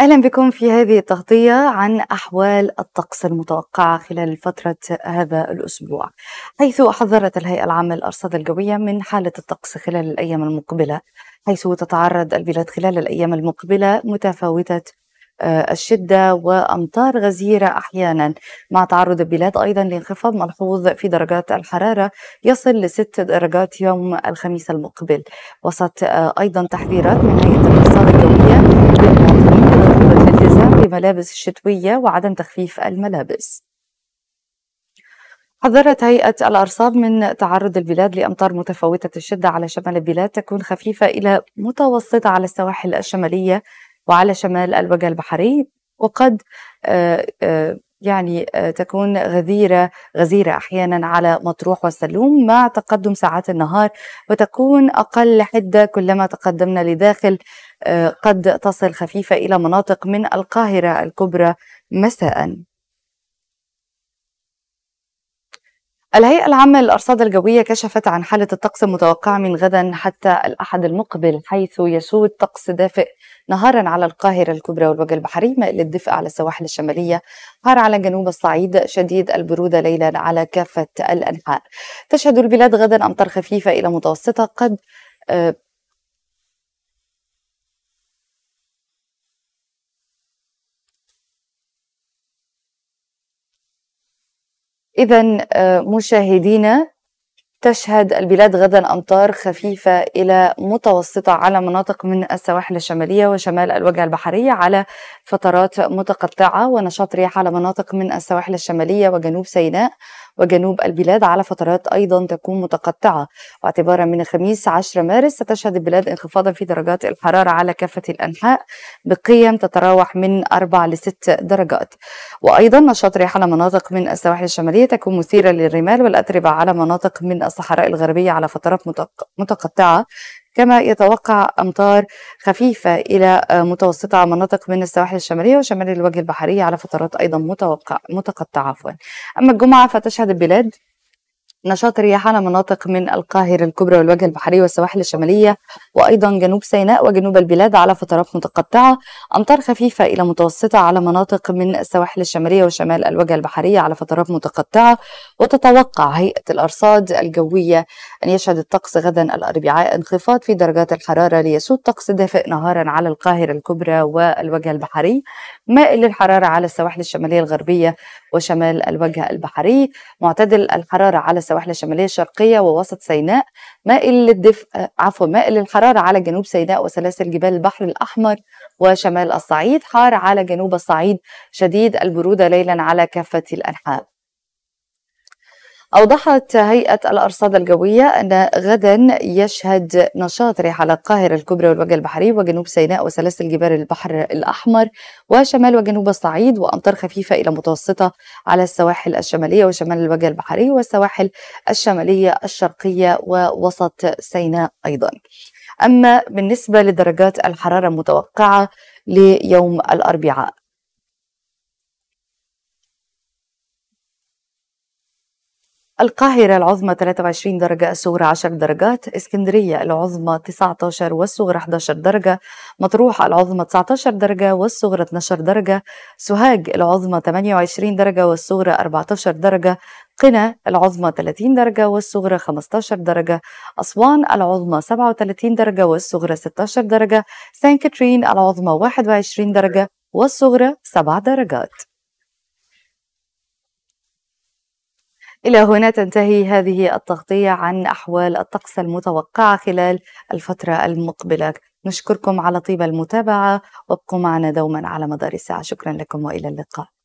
أهلا بكم في هذه التغطية عن أحوال الطقس المتوقعة خلال فترة هذا الأسبوع حيث حذرت الهيئة العامة للأرصاد الجوية من حالة الطقس خلال الأيام المقبلة حيث تتعرض البلاد خلال الأيام المقبلة متفاوتة آه، الشدة وأمطار غزيرة أحيانا مع تعرض البلاد أيضا لانخفاض ملحوظ في درجات الحرارة يصل لست درجات يوم الخميس المقبل وسط آه، أيضا تحذيرات من هيئة الأرصاد الجوية الملابس الشتوية وعدم تخفيف الملابس حذرت هيئة الأرصاد من تعرض البلاد لأمطار متفاوتة الشدة على شمال البلاد تكون خفيفة إلى متوسطة على السواحل الشمالية وعلى شمال الوجه البحري وقد آآ آه، آآ آه، يعني آه، تكون غزيرة غزيرة أحيانا على مطروح والسلوم مع تقدم ساعات النهار وتكون أقل حدة كلما تقدمنا لداخل آه، قد تصل خفيفة إلى مناطق من القاهرة الكبرى مساءً الهيئة العامة للأرصاد الجوية كشفت عن حالة الطقس المتوقعة من غدا حتى الأحد المقبل حيث يسود طقس دافئ نهارا على القاهرة الكبرى والوجه البحري مائل الدفء على السواحل الشمالية حار على جنوب الصعيد شديد البرودة ليلا على كافة الأنحاء تشهد البلاد غدا أمطار خفيفة إلى متوسطة قد آه، إذا آه، مشاهدينا تشهد البلاد غدا أمطار خفيفة إلى متوسطة على مناطق من السواحل الشمالية وشمال الوجهة البحرية على فترات متقطعة ونشاط رياح على مناطق من السواحل الشمالية وجنوب سيناء وجنوب البلاد على فترات أيضا تكون متقطعة واعتبارا من الخميس 10 مارس ستشهد البلاد انخفاضا في درجات الحرارة على كافة الأنحاء بقيم تتراوح من 4 ل 6 درجات وأيضا نشاط ريح على مناطق من السواحل الشمالية تكون مثيرة للرمال والأتربة على مناطق من الصحراء الغربية على فترات متقطعة كما يتوقع أمطار خفيفة إلى متوسطة مناطق من السواحل الشمالية وشمال الوجه البحرية على فترات أيضا متوقع متقطعة عفوا أما الجمعة فتشهد البلاد نشاط رياح على مناطق من القاهرة الكبرى والوجه البحري والسواحل الشمالية وأيضا جنوب سيناء وجنوب البلاد على فترات متقطعة أمطار خفيفة إلى متوسطة على مناطق من السواحل الشمالية وشمال الوجه البحرية على فترات متقطعة وتتوقع هيئة الأرصاد الجوية أن يشهد الطقس غدا الأربعاء انخفاض في درجات الحرارة ليسود طقس دافئ نهارا على القاهرة الكبرى والوجه البحري مائل للحرارة على السواحل الشمالية الغربية وشمال الوجه البحري معتدل الحرارة على السواحل الشمالية الشرقية ووسط سيناء مائل للدفء آه، عفوا مائل للحرارة على جنوب سيناء وسلاسل جبال البحر الأحمر وشمال الصعيد حار على جنوب الصعيد شديد البرودة ليلا على كافة الأنحاء أوضحت هيئة الأرصاد الجوية أن غدا يشهد نشاط ريح على القاهرة الكبرى والوجه البحري وجنوب سيناء وسلاسل جبال البحر الأحمر وشمال وجنوب الصعيد وأمطار خفيفة إلى متوسطة على السواحل الشمالية وشمال الوجه البحري والسواحل الشمالية الشرقية ووسط سيناء أيضا أما بالنسبة لدرجات الحرارة المتوقعة ليوم الأربعاء القاهرة العظمى 23 درجة الصغرى 10 درجات اسكندرية العظمى 19 والصغرى 11 درجة مطروح العظمى 19 درجة والصغرى 12 درجة سوهاج العظمى 28 درجة والصغرى 14 درجة قنا العظمى 30 درجة والصغرى 15 درجة أسوان العظمى 37 درجة والصغرى 16 درجة سان كاترين العظمى 21 درجة والصغرى 7 درجات إلى هنا تنتهي هذه التغطية عن أحوال الطقس المتوقعة خلال الفترة المقبلة نشكركم على طيب المتابعة وابقوا معنا دوما على مدار الساعة شكرا لكم وإلى اللقاء